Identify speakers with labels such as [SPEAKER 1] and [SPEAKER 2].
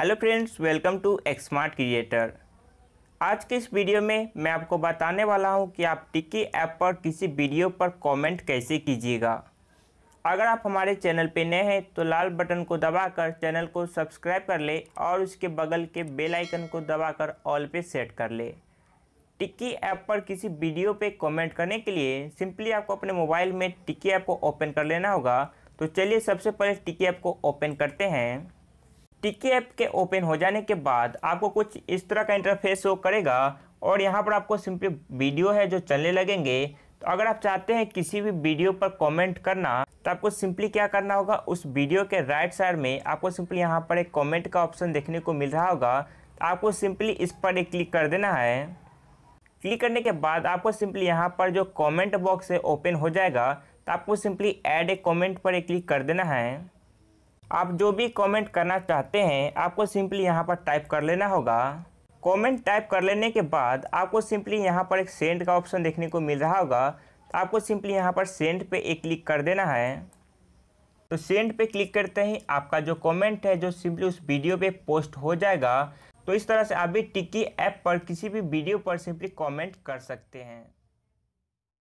[SPEAKER 1] hello friends welcome to Xmart creator आज के इस वीडियो में मैं आपको बताने वाला हूं कि आप टिक्की ऐप पर किसी वीडियो पर कमेंट कैसे कीजिएगा अगर आप हमारे चैनल पर नए हैं तो लाल बटन को दबाकर चैनल को सब्सक्राइब कर ले और उसके बगल के बेल आइकन को दबाकर ऑल पे सेट कर ले टिक्की ऐप पर किसी वीडियो पर कॉमेंट करने के लिए सिंपली आपको अपने मोबाइल में टिक्की ऐप को ओपन कर लेना होगा तो चलिए सबसे पहले टिक्की ऐप को ओपन करते हैं टिक्की ऐप के ओपन हो जाने के बाद आपको कुछ इस तरह का इंटरफेस शो करेगा और यहाँ पर आपको सिंपली वीडियो है जो चलने लगेंगे तो अगर आप चाहते हैं किसी भी वीडियो पर कमेंट करना तो आपको सिंपली क्या करना होगा उस वीडियो के राइट साइड में आपको सिंपली यहाँ पर एक कमेंट का ऑप्शन देखने को मिल रहा होगा तो आपको सिंपली इस पर एक क्लिक कर देना है क्लिक करने के बाद आपको सिंपली यहाँ पर जो कॉमेंट बॉक्स है ओपन हो जाएगा तो आपको सिंपली एड ए कॉमेंट पर एक क्लिक कर देना है आप जो भी कमेंट करना चाहते हैं आपको सिंपली यहाँ पर टाइप कर लेना होगा कमेंट टाइप कर लेने के बाद आपको सिंपली यहाँ पर एक सेंड का ऑप्शन देखने को मिल रहा होगा तो आपको सिंपली यहाँ पर सेंड पे एक क्लिक कर देना है तो सेंड पे क्लिक करते ही आपका जो कमेंट है जो सिंपली उस वीडियो पे पोस्ट हो जाएगा तो इस तरह से आप भी टिक्की ऐप पर किसी भी वीडियो पर सिंपली कॉमेंट कर सकते हैं